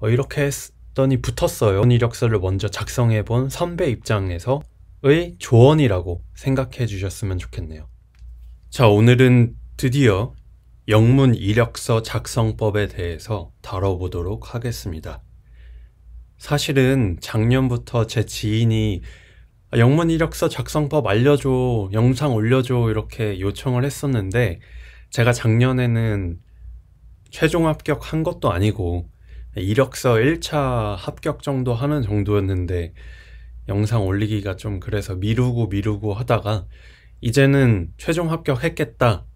어, 이렇게 했더니 붙었어요. 이력서를 먼저 작성해 본 선배 입장에서의 조언이라고 생각해 주셨으면 좋겠네요. 자, 오늘은 드디어 영문 이력서 작성법에 대해서 다뤄보도록 하겠습니다. 사실은 작년부터 제 지인이 아, 영문 이력서 작성법 알려줘, 영상 올려줘 이렇게 요청을 했었는데 제가 작년에는 최종 합격한 것도 아니고 이력서 1차 합격 정도 하는 정도였는데 영상 올리기가 좀 그래서 미루고 미루고 하다가 이제는 최종 합격했겠다.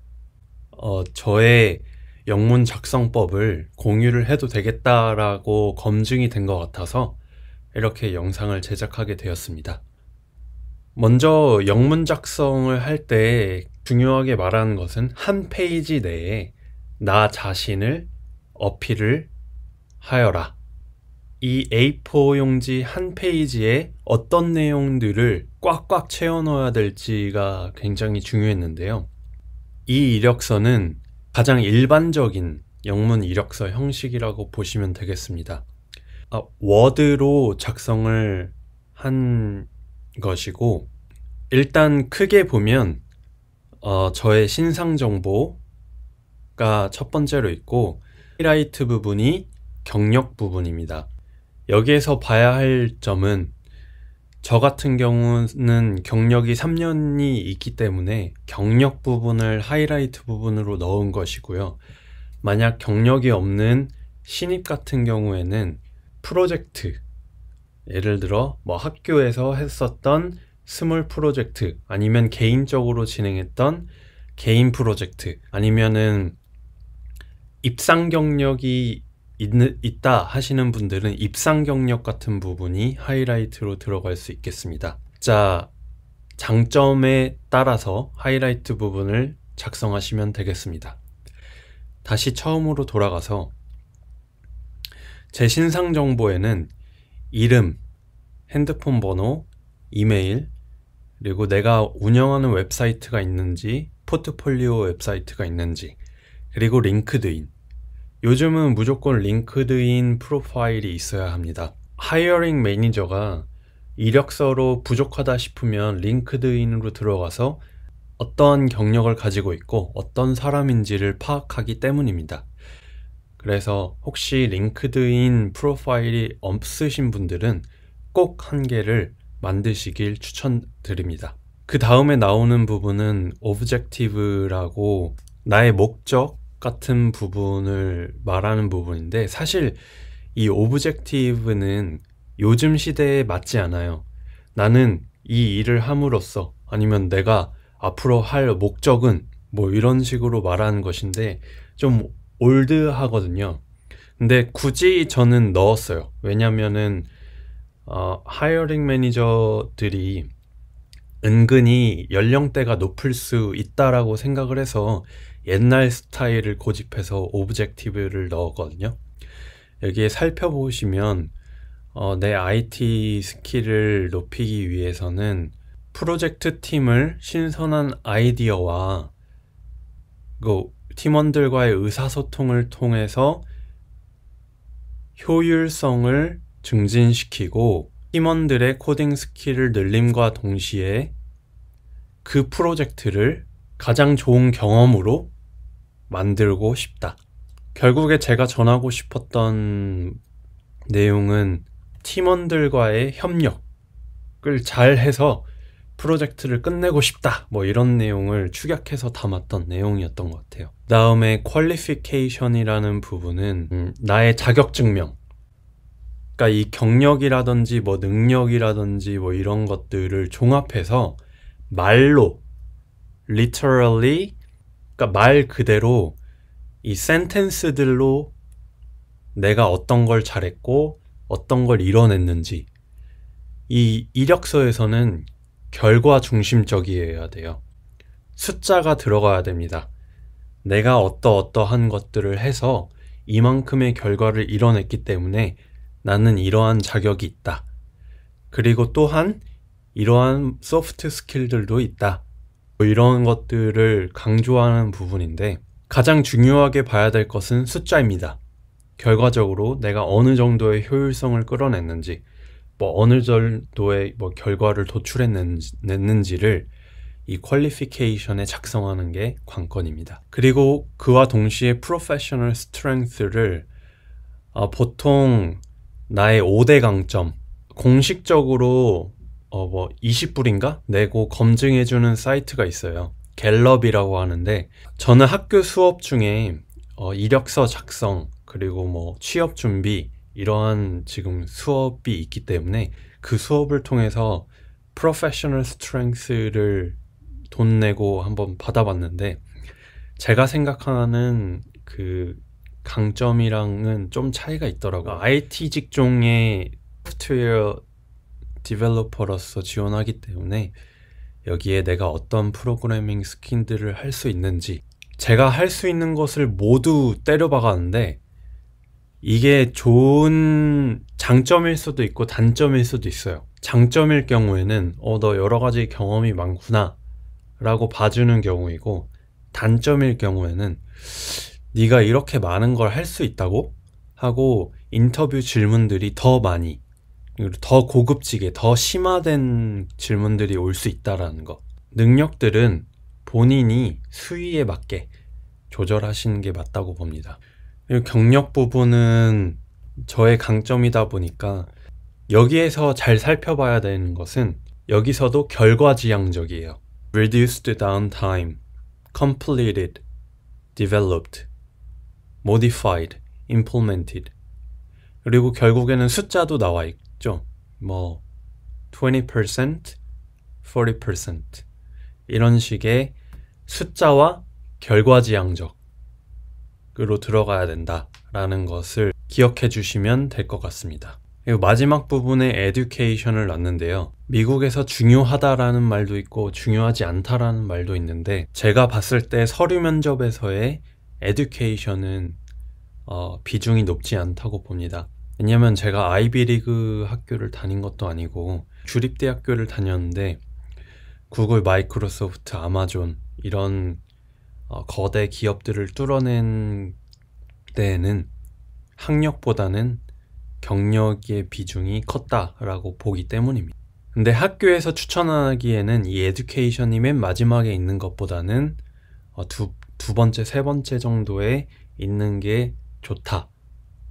어, 저의 영문 작성법을 공유를 해도 되겠다라고 검증이 된 것 같아서 이렇게 영상을 제작하게 되었습니다. 먼저 영문 작성을 할 때 중요하게 말하는 것은 한 페이지 내에 나 자신을 어필을 하여라. 이 A4 용지 한 페이지에 어떤 내용들을 꽉꽉 채워 넣어야 될지가 굉장히 중요했는데요. 이 이력서는 가장 일반적인 영문 이력서 형식이라고 보시면 되겠습니다. 아, 워드로 작성을 한 것이고, 일단 크게 보면, 어, 저의 신상 정보가 첫 번째로 있고, 하이라이트 부분이 경력 부분입니다. 여기에서 봐야 할 점은 저 같은 경우는 경력이 3년이 있기 때문에 경력 부분을 하이라이트 부분으로 넣은 것이고요. 만약 경력이 없는 신입 같은 경우에는 프로젝트, 예를 들어 뭐 학교에서 했었던 스몰 프로젝트, 아니면 개인적으로 진행했던 개인 프로젝트, 아니면은 입상 경력이 있, 다 하시는 분들은 입상 경력 같은 부분이 하이라이트로 들어갈 수 있겠습니다. 자, 장점에 따라서 하이라이트 부분을 작성하시면 되겠습니다. 다시 처음으로 돌아가서 제 신상 정보에는 이름, 핸드폰 번호, 이메일, 그리고 내가 운영하는 웹사이트가 있는지, 포트폴리오 웹사이트가 있는지, 그리고 링크드인, 요즘은 무조건 링크드인 프로파일이 있어야 합니다. 하이어링 매니저가 이력서로 부족하다 싶으면 링크드인으로 들어가서 어떠한 경력을 가지고 있고 어떤 사람인지를 파악하기 때문입니다. 그래서 혹시 링크드인 프로파일이 없으신 분들은 꼭 한 개를 만드시길 추천드립니다. 그 다음에 나오는 부분은 오브젝티브라고 나의 목적, 같은 부분을 말하는 부분인데 사실 이 오브젝티브는 요즘 시대에 맞지 않아요. 나는 이 일을 함으로써 아니면 내가 앞으로 할 목적은 뭐 이런 식으로 말하는 것인데 좀 올드하거든요. 근데 굳이 저는 넣었어요. 왜냐면은 어, 하이어링 매니저들이 은근히 연령대가 높을 수 있다라고 생각을 해서 옛날 스타일을 고집해서 오브젝티브를 넣었거든요. 여기에 살펴보시면 어, 내 IT 스킬을 높이기 위해서는 프로젝트 팀을 신선한 아이디어와 그 팀원들과의 의사소통을 통해서 효율성을 증진시키고 팀원들의 코딩 스킬을 늘림과 동시에 그 프로젝트를 가장 좋은 경험으로 만들고 싶다. 결국에 제가 전하고 싶었던 내용은 팀원들과의 협력을 잘 해서 프로젝트를 끝내고 싶다 뭐 이런 내용을 축약해서 담았던 내용이었던 것 같아요 다음에 퀄리피케이션이라는 부분은 음, 나의 자격증명 그러니까 이 경력이라든지 뭐 능력이라든지 뭐 이런 것들을 종합해서 말로 literally 그러니까 말 그대로 이 센텐스들로 내가 어떤 걸 잘했고 어떤 걸 이뤄냈는지 이 이력서에서는 결과 중심적이어야 돼요. 숫자가 들어가야 됩니다. 내가 어떠어떠한 것들을 해서 이만큼의 결과를 이뤄냈기 때문에 나는 이러한 자격이 있다. 그리고 또한 이러한 소프트 스킬들도 있다. 뭐 이런 것들을 강조하는 부분인데 가장 중요하게 봐야 될 것은 숫자입니다. 결과적으로 내가 어느 정도의 효율성을 끌어냈는지, 뭐 어느 정도의 뭐 결과를 도출했는지를 이 퀄리피케이션에 작성하는 게 관건입니다. 그리고 그와 동시에 프로페셔널 스트렝스를 어, 보통 나의 5대 강점. 공식적으로 어뭐 20불인가 내고 검증해 주는 사이트가 있어요. 갤럽이라고 하는데 저는 학교 수업 중에 어 이력서 작성 그리고 뭐 취업 준비 이러한 지금 수업이 있기 때문에 그 수업을 통해서 프로페셔널 스트렝스를 돈 내고 한번 받아봤는데 제가 생각하는 그 강점이랑은 좀 차이가 있더라고요. IT 직종의 소프트웨어 디벨로퍼로서 지원하기 때문에 여기에 내가 어떤 프로그래밍 스킨들을 할 수 있는지 제가 할 수 있는 것을 모두 때려박았는데 이게 좋은 장점일 수도 있고 단점일 수도 있어요. 장점일 경우에는 어, 너 여러 가지 경험이 많구나 라고 봐주는 경우이고 단점일 경우에는 네가 이렇게 많은 걸 할 수 있다고? 하고 인터뷰 질문들이 더 많이 그리고 더 고급지게 더 심화된 질문들이 올 수 있다라는 거. 능력들은 본인이 수위에 맞게 조절하시는 게 맞다고 봅니다. 그리고 경력 부분은 저의 강점이다 보니까 여기에서 잘 살펴봐야 되는 것은 여기서도 결과지향적이에요. Reduced downtime, completed, developed. modified, implemented. 그리고 결국에는 숫자도 나와 있죠. 뭐 20%, 40% 이런 식의 숫자와 결과지향적으로 들어가야 된다라는 것을 기억해 주시면 될 것 같습니다. 마지막 부분에 education을 넣는데요. 미국에서 중요하다라는 말도 있고 중요하지 않다라는 말도 있는데 제가 봤을 때 서류 면접에서의 에듀케이션은 어, 비중이 높지 않다고 봅니다. 왜냐면 하 제가 아이비리그 학교를 다닌 것도 아니고 주립대 학교를 다녔는데 구글, 마이크로소프트, 아마존 이런 어, 거대 기업들을 뚫어낸 때에는 학력보다는 경력의 비중이 컸다라고 보기 때문입니다. 근데 학교에서 추천하기에는 이 에듀케이션이 맨 마지막에 있는 것보다는 어, 두, 두 번째, 세 번째 정도에 있는 게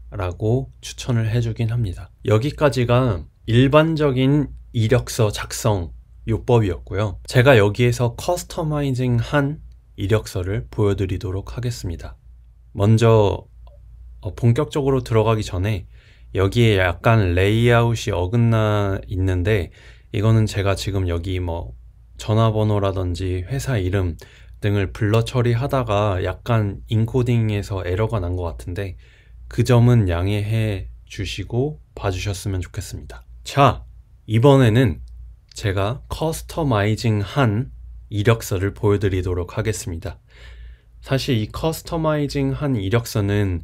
좋다라고 추천을 해주긴 합니다. 여기까지가 일반적인 이력서 작성 요법이었고요. 제가 여기에서 커스터마이징 한 이력서를 보여드리도록 하겠습니다. 먼저 어, 본격적으로 들어가기 전에 여기에 약간 레이아웃이 어긋나 있는데 이거는 제가 지금 여기 뭐 전화번호라든지 회사 이름 등을 불러 처리하다가 약간 인코딩에서 에러가 난 것 같은데 그 점은 양해해 주시고 봐주셨으면 좋겠습니다. 자, 이번에는 제가 커스터마이징 한 이력서를 보여드리도록 하겠습니다. 사실 이 커스터마이징 한 이력서는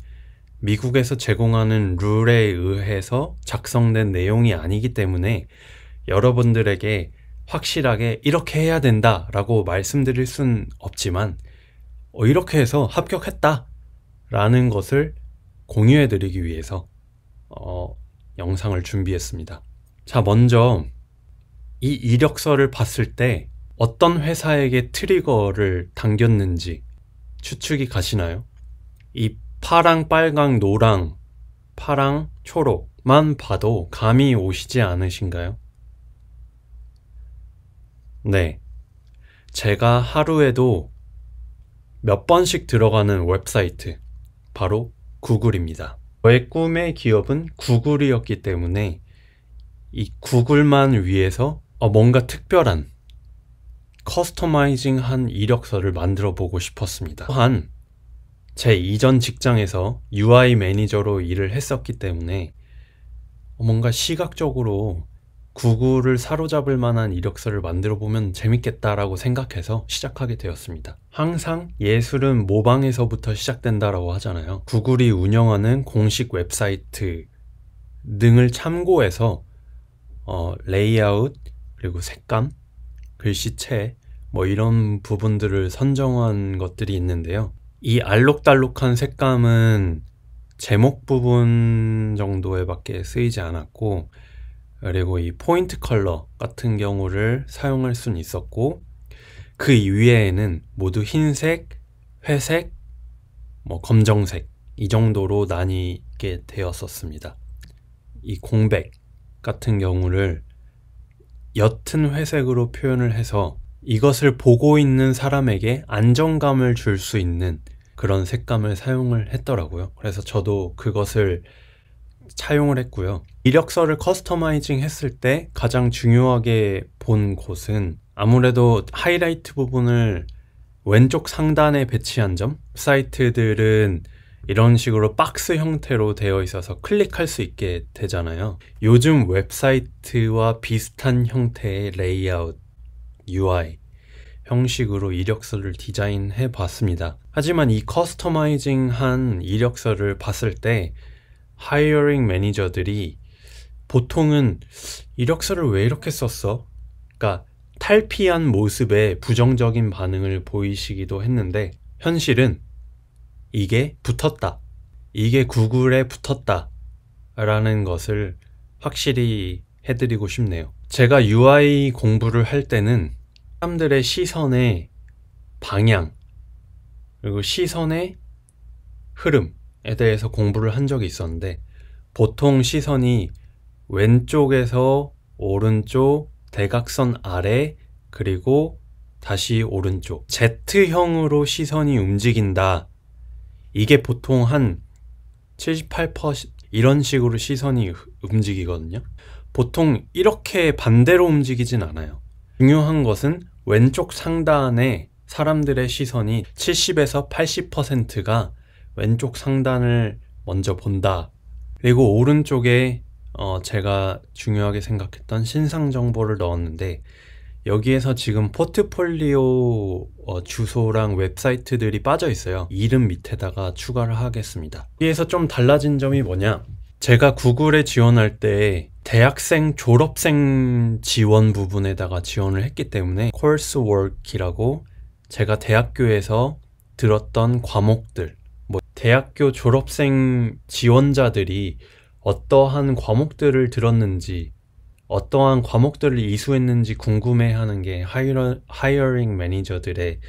미국에서 제공하는 룰에 의해서 작성된 내용이 아니기 때문에 여러분들에게 확실하게 이렇게 해야 된다 라고 말씀드릴 순 없지만 어, 이렇게 해서 합격했다 라는 것을 공유해 드리기 위해서 어, 영상을 준비했습니다. 자, 먼저 이 이력서를 봤을 때 어떤 회사에게 트리거를 당겼는지 추측이 가시나요? 이 파랑, 빨강, 노랑, 파랑, 초록만 봐도 감이 오시지 않으신가요? 네. 제가 하루에도 몇 번씩 들어가는 웹사이트, 바로 구글입니다. 저의 꿈의 기업은 구글이었기 때문에 이 구글만 위해서 어, 뭔가 특별한 커스터마이징한 이력서를 만들어 보고 싶었습니다. 또한 제 이전 직장에서 UI 매니저로 일을 했었기 때문에 뭔가 시각적으로 구글을 사로잡을 만한 이력서를 만들어 보면 재밌겠다라고 생각해서 시작하게 되었습니다. 항상 예술은 모방에서부터 시작된다라고 하잖아요. 구글이 운영하는 공식 웹사이트 등을 참고해서 어, 레이아웃 그리고 색감, 글씨체 뭐 이런 부분들을 선정한 것들이 있는데요. 이 알록달록한 색감은 제목 부분 정도에 밖에 쓰이지 않았고 그리고 이 포인트 컬러 같은 경우를 사용할 수는 있었고 그 이외에는 모두 흰색, 회색, 뭐 검정색 이 정도로 나뉘게 되었었습니다. 이 공백 같은 경우를 옅은 회색으로 표현을 해서 이것을 보고 있는 사람에게 안정감을 줄 수 있는 그런 색감을 사용을 했더라고요. 그래서 저도 그것을 차용을 했고요. 이력서를 커스터마이징 했을 때 가장 중요하게 본 곳은 아무래도 하이라이트 부분을 왼쪽 상단에 배치한 점 사이트들은 이런 식으로 박스 형태로 되어 있어서 클릭할 수 있게 되잖아요 요즘 웹사이트와 비슷한 형태의 레이아웃 UI 형식으로 이력서를 디자인해 봤습니다 하지만 이 커스터마이징한 이력서를 봤을 때 하이어링 매니저들이 보통은 이력서를 왜 이렇게 썼어? 그러니까 탈피한 모습에 부정적인 반응을 보이시기도 했는데 현실은 이게 붙었다. 이게 구글에 붙었다. 라는 것을 확실히 해드리고 싶네요. 제가 UI 공부를 할 때는 사람들의 시선의 방향, 그리고 시선의 흐름, 시선에 대해서 공부를 한 적이 있었는데 보통 시선이 왼쪽에서 오른쪽 대각선 아래 그리고 다시 오른쪽 Z형으로 시선이 움직인다 이게 보통 한 78% 이런 식으로 시선이 움직이거든요 보통 이렇게 반대로 움직이진 않아요 중요한 것은 왼쪽 상단에 사람들의 시선이 70에서 80%가 왼쪽 상단을 먼저 본다. 그리고 오른쪽에 어 제가 중요하게 생각했던 신상 정보를 넣었는데 여기에서 지금 포트폴리오 어 주소랑 웹사이트들이 빠져 있어요. 이름 밑에다가 추가를 하겠습니다. 여기에서 좀 달라진 점이 뭐냐? 제가 구글에 지원할 때 대학생 졸업생 지원 부분에다가 지원을 했기 때문에 코스워크라고 제가 대학교에서 들었던 과목들 뭐 대학교 졸업생 지원자들이 어떠한 과목들을 들었는지 어떠한 과목들을 이수했는지 궁금해하는 게 하이러, 하이어링 매니저들의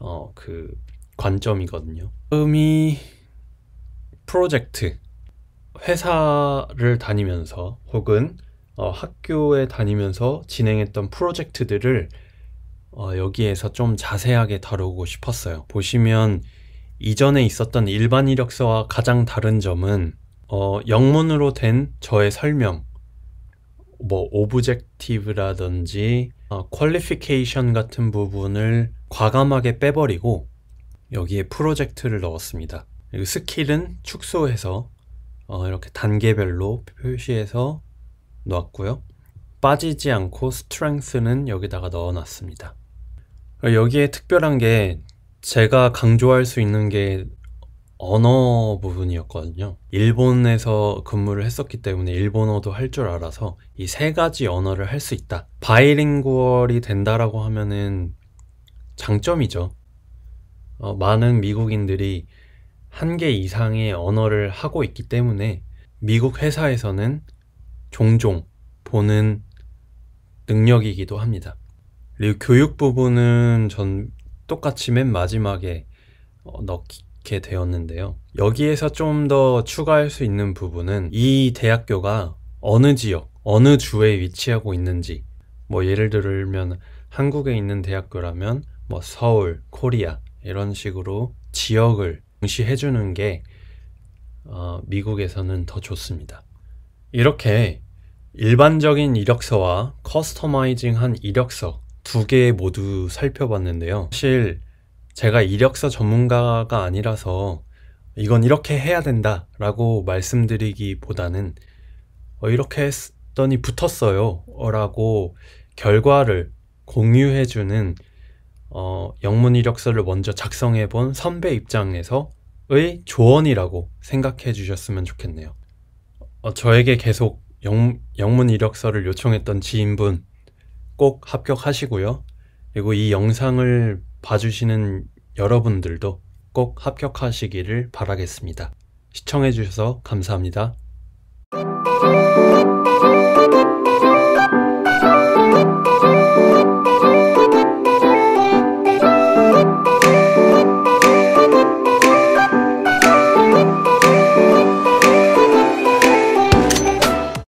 어, 그 관점이거든요. 음이 프로젝트 회사를 다니면서 혹은 어, 학교에 다니면서 진행했던 프로젝트들을 어, 여기에서 좀 자세하게 다루고 싶었어요. 보시면 이전에 있었던 일반 이력서와 가장 다른 점은 어, 영문으로 된 저의 설명, 뭐 오브젝티브라든지 퀄리피케이션 어, 같은 부분을 과감하게 빼버리고 여기에 프로젝트를 넣었습니다. 그리고 스킬은 축소해서 어, 이렇게 단계별로 표시해서 놓았고요 빠지지 않고 스트렝스는 여기다가 넣어놨습니다. 여기에 특별한 게 제가 강조할 수 있는 게 언어 부분이었거든요. 일본에서 근무를 했었기 때문에 일본어도 할 줄 알아서 이 세 가지 언어를 할 수 있다. 바이링구얼이 된다라고 하면은 장점이죠. 어, 많은 미국인들이 한 개 이상의 언어를 하고 있기 때문에 미국 회사에서는 종종 보는 능력이기도 합니다. 그리고 교육 부분은 전 똑같이 맨 마지막에 어, 넣게 되었는데요. 여기에서 좀 더 추가할 수 있는 부분은 이 대학교가 어느 지역, 어느 주에 위치하고 있는지 뭐 예를 들면 한국에 있는 대학교라면 뭐 서울, 코리아 이런 식으로 지역을 응시해주는 게 어, 미국에서는 더 좋습니다. 이렇게 일반적인 이력서와 커스터마이징한 이력서 두개 모두 살펴봤는데요. 사실 제가 이력서 전문가가 아니라서 이건 이렇게 해야 된다 라고 말씀드리기보다는 어, 이렇게 했더니 붙었어요 라고 결과를 공유해주는 어, 영문 이력서를 먼저 작성해 본 선배 입장에서의 조언이라고 생각해 주셨으면 좋겠네요. 어, 저에게 계속 영, 영문 이력서를 요청했던 지인분 꼭 합격하시고요. 그리고 이 영상을 봐주시는 여러분들도 꼭 합격하시기를 바라겠습니다. 시청해주셔서 감사합니다.